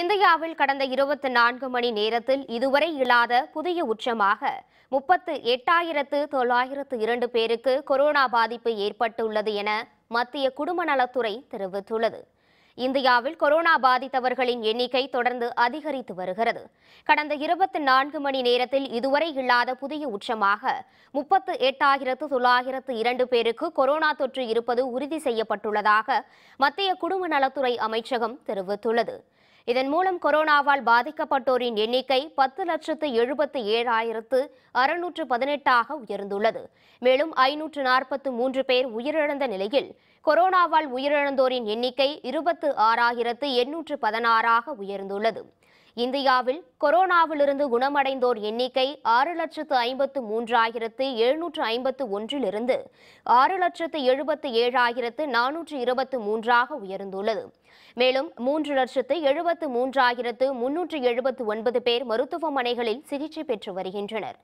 இந்தியாவில் கடந்த இருபத்தி நான்கு மணி நேரத்தில் இதுவரை இல்லாத புதிய உச்சமாக முப்பத்து எட்டாயிரத்து தொள்ளாயிரத்து இரண்டு பேருக்கு கொரோனா பாதிப்பு ஏற்பட்டுள்ளது என மத்திய குடும்ப நலத்துறை தெரிவித்துள்ளது இந்தியாவில் கொரோனா பாதித்தவர்களின் எண்ணிக்கை தொடர்ந்து அதிகரித்து வருகிறது கடந்த இருபத்தி நான்கு மணி நேரத்தில் இதுவரை இல்லாத புதிய உச்சமாக முப்பத்து எட்டாயிரத்து தொள்ளாயிரத்து இரண்டு பேருக்கு கொரோனா தொற்று இருப்பது உறுதி செய்யப்பட்டுள்ளதாக மத்திய குடும்ப நலத்துறை அமைச்சகம் தெரிவித்துள்ளது இதன் மூலம் கொரோனாவால் பாதிக்கப்பட்டோரின் எண்ணிக்கை பத்து லட்சத்து எழுபத்து ஏழாயிரத்து அறுநூற்று பதினெட்டாக உயர்ந்துள்ளது மேலும் ஐநூற்று நாற்பத்து மூன்று பேர் உயிரிழந்த நிலையில் கொரோனாவால் உயிரிழந்தோரின் எண்ணிக்கை இருபத்து ஆறாயிரத்து எண்ணூற்று பதினாறாக உயர்ந்துள்ளது இந்தியாவில் கொரோனாவிலிருந்து குணமடைந்தோர் எண்ணிக்கை ஆறு லட்சத்து ஐம்பத்து மூன்றாயிரத்து எழுநூற்று ஐம்பத்து ஒன்றிலிருந்து ஆறு லட்சத்து எழுபத்து ஏழாயிரத்து நானூற்று இருபத்து மூன்றாக உயர்ந்துள்ளது மேலும் மூன்று லட்சத்து எழுபத்து மூன்றாயிரத்து முன்னூற்று எழுபத்து ஒன்பது பேர் மருத்துவமனைகளில் சிகிச்சை பெற்று வருகின்றனர்